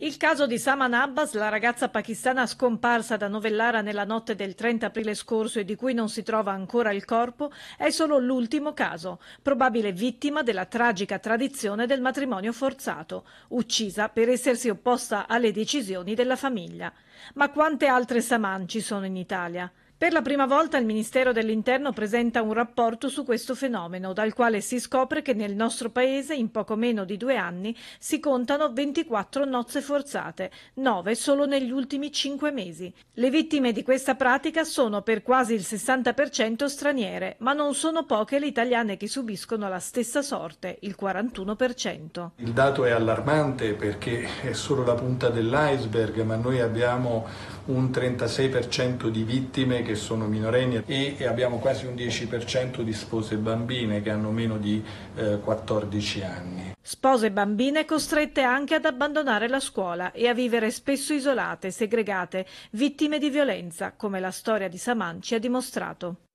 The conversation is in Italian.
Il caso di Saman Abbas, la ragazza pakistana scomparsa da Novellara nella notte del 30 aprile scorso e di cui non si trova ancora il corpo, è solo l'ultimo caso, probabile vittima della tragica tradizione del matrimonio forzato, uccisa per essersi opposta alle decisioni della famiglia. Ma quante altre Saman ci sono in Italia? Per la prima volta il Ministero dell'Interno presenta un rapporto su questo fenomeno, dal quale si scopre che nel nostro paese in poco meno di due anni si contano 24 nozze forzate, 9 solo negli ultimi 5 mesi. Le vittime di questa pratica sono per quasi il 60% straniere, ma non sono poche le italiane che subiscono la stessa sorte, il 41%. Il dato è allarmante perché è solo la punta dell'iceberg, ma noi abbiamo un 36% di vittime che sono minorenni e, abbiamo quasi un 10% di spose bambine che hanno meno di eh, 14 anni. Spose bambine costrette anche ad abbandonare la scuola e a vivere spesso isolate, segregate, vittime di violenza, come la storia di Saman ci ha dimostrato.